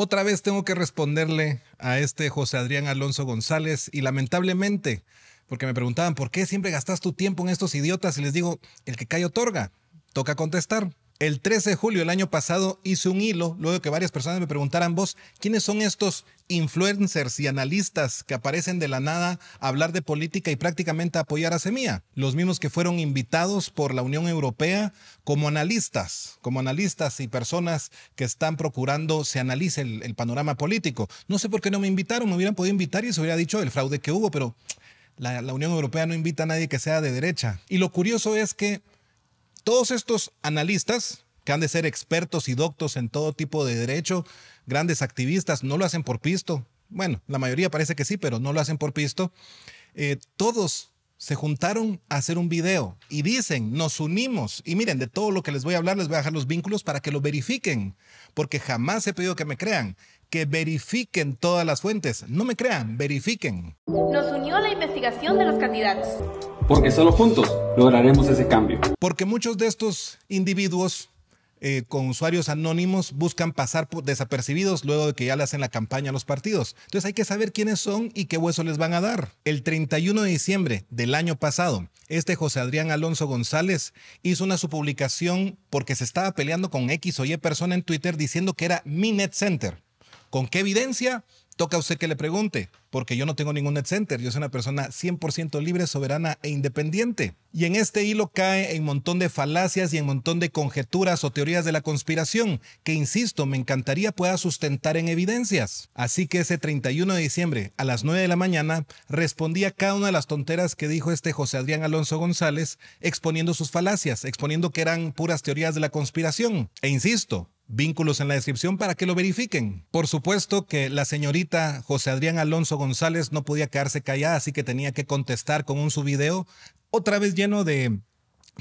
Otra vez tengo que responderle a este José Adrián Alonso González y lamentablemente, porque me preguntaban, ¿por qué siempre gastas tu tiempo en estos idiotas? Y les digo, el que cae otorga, toca contestar. El 13 de julio del año pasado hice un hilo, luego que varias personas me preguntaran vos, ¿quiénes son estos influencers y analistas que aparecen de la nada a hablar de política y prácticamente apoyar a Semilla? Los mismos que fueron invitados por la Unión Europea como analistas, como analistas y personas que están procurando se analice el, panorama político. No sé por qué no me invitaron, me hubieran podido invitar y se hubiera dicho el fraude que hubo, pero la Unión Europea no invita a nadie que sea de derecha. Y lo curioso es que todos estos analistas, que han de ser expertos y doctos en todo tipo de derecho, grandes activistas, no lo hacen por pisto. Bueno, la mayoría parece que sí, pero no lo hacen por pisto. Eh, todos se juntaron a hacer un video y dicen, nos unimos. Y miren, de todo lo que les voy a hablar, les voy a dejar los vínculos para que lo verifiquen, porque jamás he pedido que me crean, que verifiquen todas las fuentes. No me crean, verifiquen. Nos unió la investigación de los candidatos. Porque solo juntos lograremos ese cambio. Porque muchos de estos individuos eh, con usuarios anónimos buscan pasar desapercibidos luego de que ya le hacen la campaña a los partidos. Entonces hay que saber quiénes son y qué hueso les van a dar. El 31 de diciembre del año pasado, este José Adrián Alonso González hizo una su publicación porque se estaba peleando con X o Y persona en Twitter diciendo que era mi net center. ¿Con qué evidencia? Toca a usted que le pregunte, porque yo no tengo ningún net center, yo soy una persona 100% libre, soberana e independiente. Y en este hilo cae en montón de falacias y en montón de conjeturas o teorías de la conspiración, que insisto, me encantaría pueda sustentar en evidencias. Así que ese 31 de diciembre, a las 9 de la mañana, respondí a cada una de las tonteras que dijo este José Adrián Alonso González, exponiendo sus falacias, exponiendo que eran puras teorías de la conspiración. E insisto, vínculos en la descripción para que lo verifiquen. Por supuesto que la señorita José Adrián Alonso González no podía quedarse callada, así que tenía que contestar con un subvideo, otra vez lleno de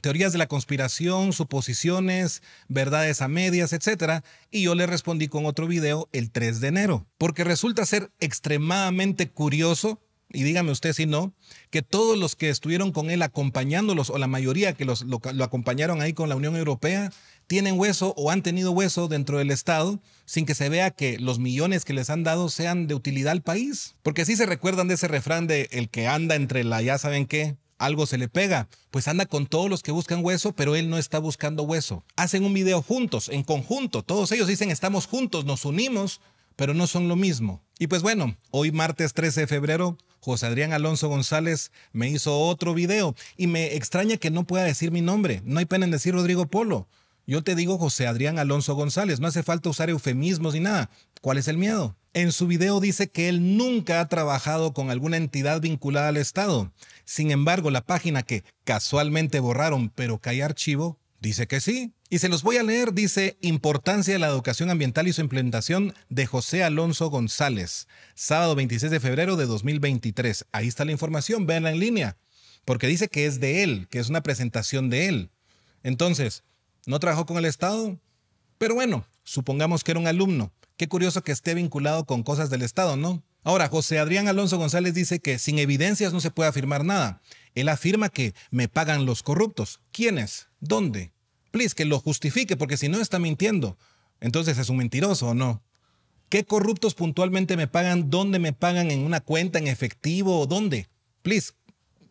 teorías de la conspiración, suposiciones, verdades a medias, etc. Y yo le respondí con otro video el 3 de enero, porque resulta ser extremadamente curioso y dígame usted si no, que todos los que estuvieron con él acompañándolos, o la mayoría que los, lo, acompañaron ahí con la Unión Europea, tienen hueso o han tenido hueso dentro del Estado sin que se vea que los millones que les han dado sean de utilidad al país. Porque sí se recuerdan de ese refrán de el que anda entre la ya saben qué, algo se le pega. Pues anda con todos los que buscan hueso, pero él no está buscando hueso. Hacen un video juntos, en conjunto. Todos ellos dicen estamos juntos, nos unimos, pero no son lo mismo. Y pues bueno, hoy martes 13 de febrero, José Adrián Alonso González me hizo otro video y me extraña que no pueda decir mi nombre. No hay pena en decir Rodrigo Polo yo te digo José Adrián Alonso González, no hace falta usar eufemismos ni nada. ¿Cuál es el miedo? En su video dice que él nunca ha trabajado con alguna entidad vinculada al Estado. Sin embargo, la página que casualmente borraron pero que hay archivo, dice que sí. Y se los voy a leer, dice Importancia de la Educación Ambiental y su implementación de José Alonso González, sábado 26 de febrero de 2023. Ahí está la información, véanla en línea, porque dice que es de él, que es una presentación de él. Entonces, no trabajó con el Estado, pero bueno, supongamos que era un alumno. Qué curioso que esté vinculado con cosas del Estado, ¿no? Ahora, José Adrián Alonso González dice que sin evidencias no se puede afirmar nada. Él afirma que me pagan los corruptos. ¿Quiénes? ¿Dónde? Please, que lo justifique, porque si no está mintiendo. Entonces, ¿es un mentiroso o no? ¿Qué corruptos puntualmente me pagan? ¿Dónde me pagan? ¿En una cuenta? ¿En efectivo? ¿O ¿Dónde? Please,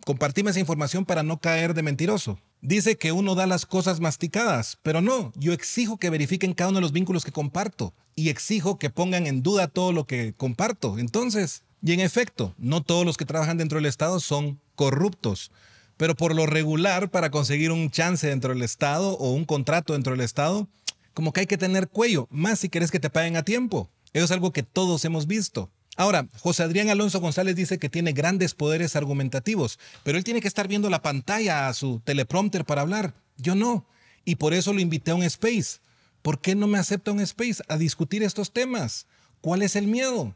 compartime esa información para no caer de mentiroso. Dice que uno da las cosas masticadas, pero no, yo exijo que verifiquen cada uno de los vínculos que comparto y exijo que pongan en duda todo lo que comparto. Entonces, y en efecto, no todos los que trabajan dentro del Estado son corruptos, pero por lo regular, para conseguir un chance dentro del Estado o un contrato dentro del Estado, como que hay que tener cuello, más si querés que te paguen a tiempo. Eso es algo que todos hemos visto. Ahora, José Adrián Alonso González dice que tiene grandes poderes argumentativos, pero él tiene que estar viendo la pantalla a su teleprompter para hablar. Yo no. Y por eso lo invité a un space. ¿Por qué no me acepta un space a discutir estos temas? ¿Cuál es el miedo?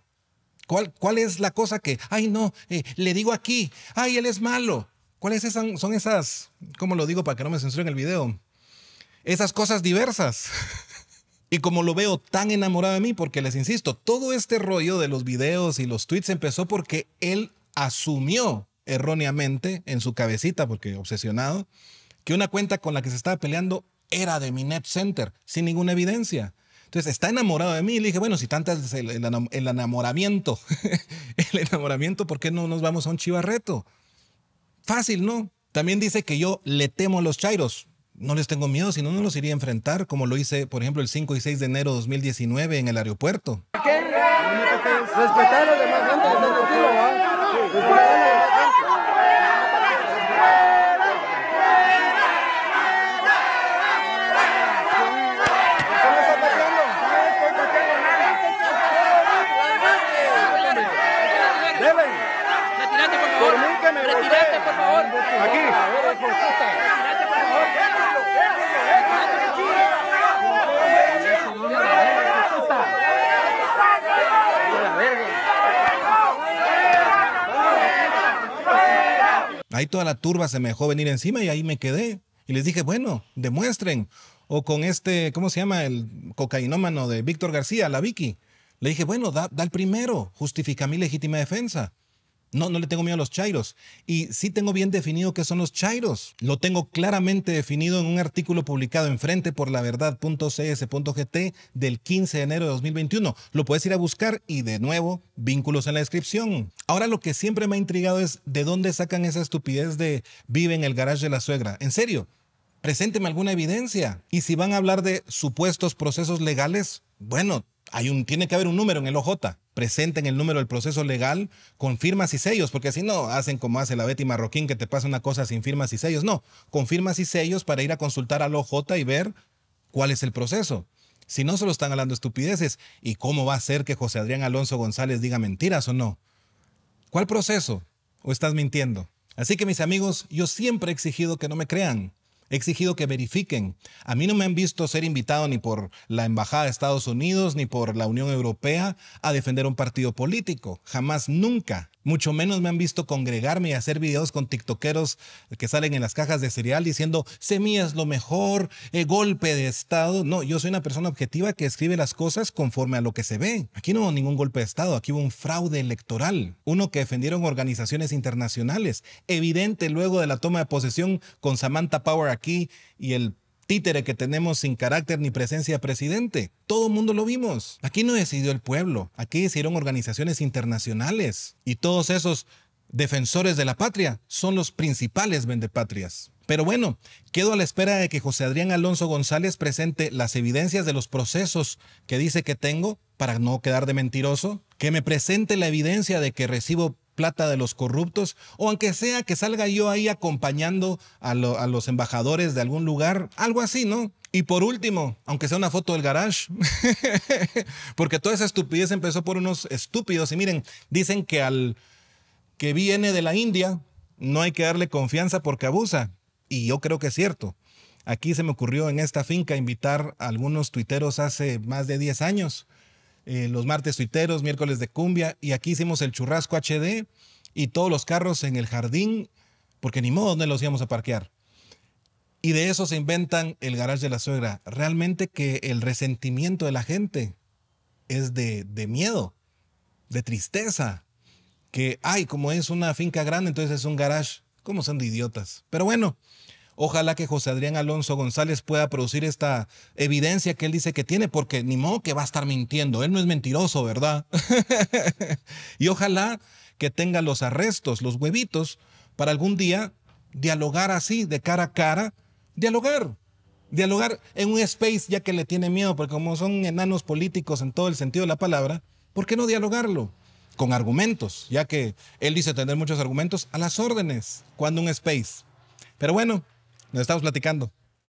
¿Cuál, es la cosa que, ay no, eh, le digo aquí, ay, él es malo? ¿Cuáles son esas, cómo lo digo para que no me censuren el video? Esas cosas diversas. Y como lo veo tan enamorado de mí, porque les insisto, todo este rollo de los videos y los tweets empezó porque él asumió erróneamente en su cabecita, porque obsesionado, que una cuenta con la que se estaba peleando era de mi net center, sin ninguna evidencia. Entonces está enamorado de mí y le dije, bueno, si tantas el, enamoramiento, el enamoramiento, ¿por qué no nos vamos a un chivarreto? Fácil, ¿no? También dice que yo le temo a los chairos no les tengo miedo, si no, los iría a enfrentar, como lo hice, por ejemplo, el 5 y 6 de enero de 2019 en el aeropuerto. Respetar Ahí toda la turba se me dejó venir encima y ahí me quedé. Y les dije, bueno, demuestren. O con este, ¿cómo se llama? El cocainómano de Víctor García, la Vicky. Le dije, bueno, da, da el primero, justifica mi legítima defensa. No, no le tengo miedo a los chairos. Y sí tengo bien definido qué son los chairos. Lo tengo claramente definido en un artículo publicado en Frente por la Verdad.cs.gt del 15 de enero de 2021. Lo puedes ir a buscar y de nuevo, vínculos en la descripción. Ahora lo que siempre me ha intrigado es de dónde sacan esa estupidez de vive en el garage de la suegra. En serio, presénteme alguna evidencia. Y si van a hablar de supuestos procesos legales, bueno, hay un, tiene que haber un número en el OJ presenten el número del proceso legal con firmas y sellos, porque si no, hacen como hace la Betty Marroquín, que te pasa una cosa sin firmas y sellos. No, con firmas y sellos para ir a consultar al OJ y ver cuál es el proceso. Si no, se lo están hablando estupideces. ¿Y cómo va a ser que José Adrián Alonso González diga mentiras o no? ¿Cuál proceso? ¿O estás mintiendo? Así que mis amigos, yo siempre he exigido que no me crean he exigido que verifiquen. A mí no me han visto ser invitado ni por la Embajada de Estados Unidos ni por la Unión Europea a defender un partido político. Jamás, nunca. Mucho menos me han visto congregarme y hacer videos con tiktokeros que salen en las cajas de cereal diciendo semillas lo mejor, eh, golpe de Estado. No, yo soy una persona objetiva que escribe las cosas conforme a lo que se ve. Aquí no hubo ningún golpe de Estado, aquí hubo un fraude electoral, uno que defendieron organizaciones internacionales. Evidente luego de la toma de posesión con Samantha Power aquí y el títere que tenemos sin carácter ni presencia presidente. Todo el mundo lo vimos. Aquí no decidió el pueblo, aquí decidieron organizaciones internacionales. Y todos esos defensores de la patria son los principales vendepatrias. Pero bueno, quedo a la espera de que José Adrián Alonso González presente las evidencias de los procesos que dice que tengo para no quedar de mentiroso, que me presente la evidencia de que recibo plata de los corruptos, o aunque sea que salga yo ahí acompañando a, los embajadores de algún lugar, algo así, ¿no? Y por último, aunque sea una foto del garage, porque toda esa estupidez empezó por unos estúpidos. Y miren, dicen que al que viene de la India no hay que darle confianza porque abusa. Y yo creo que es cierto. Aquí se me ocurrió en esta finca invitar a algunos tuiteros hace más de 10 años eh, los martes tuiteros, miércoles de cumbia, y aquí hicimos el churrasco HD y todos los carros en el jardín, porque ni modo dónde los íbamos a parquear. Y de eso se inventan el garage de la suegra. Realmente que el resentimiento de la gente es de, de miedo, de tristeza, que, ay, como es una finca grande, entonces es un garage. ¿Cómo son de idiotas? Pero bueno, Ojalá que José Adrián Alonso González pueda producir esta evidencia que él dice que tiene, porque ni modo que va a estar mintiendo. Él no es mentiroso, ¿verdad? y ojalá que tenga los arrestos, los huevitos, para algún día dialogar así, de cara a cara, dialogar. Dialogar en un space ya que le tiene miedo, porque como son enanos políticos en todo el sentido de la palabra, ¿por qué no dialogarlo? Con argumentos, ya que él dice tener muchos argumentos a las órdenes cuando un space. Pero bueno, nos estamos platicando.